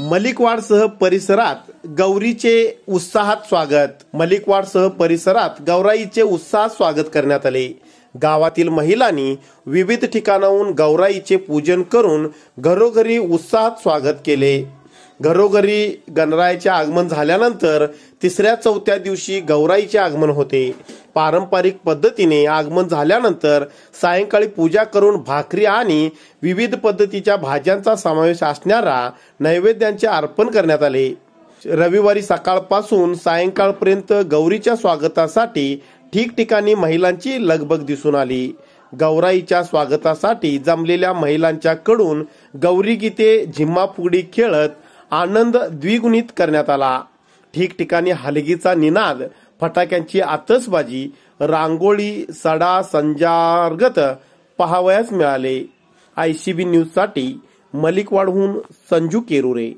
मलिकवाडसह परिसरात गौरीचे उत्साहात स्वागत मलिकवाडसह परिसरात गौराईचे उत्साहात स्वागत करण्यात आले गावातील महिलांनी विविध ठिकाणाहून गौराईचे पूजन करून घरोघरी उत्साहात स्वागत केले घरोघरी गणरायाचे आगमन झाल्यानंतर तिसऱ्या चौथ्या दिवशी गौराईचे आगमन होते पारंपरिक पद्धतीने आगमन झाल्यानंतर सायंकाळी पूजा करून भाकरी आणि विविध पद्धतीच्या भाज्यांचा समावेश असणारा नैवेद्यांचे अर्पण करण्यात आले रविवारी सकाळपासून सायंकाळपर्यंत गौरीच्या स्वागतासाठी ठिकठिकाणी महिलांची लगबग दिसून आली गौराईच्या स्वागतासाठी जमलेल्या महिलांच्या कडून गौरी गीते झिम्मा फुगडी खेळत आनंद द्विगुणित करण्यात आला ठिकठिकाणी हलगीचा निनाद फटाक्यांची आतसबाजी रांगोळी सडा संजार्गत पहावयास मिळाले आयसीबी न्यूज साठी मलिकवाडहून संजू केरुरे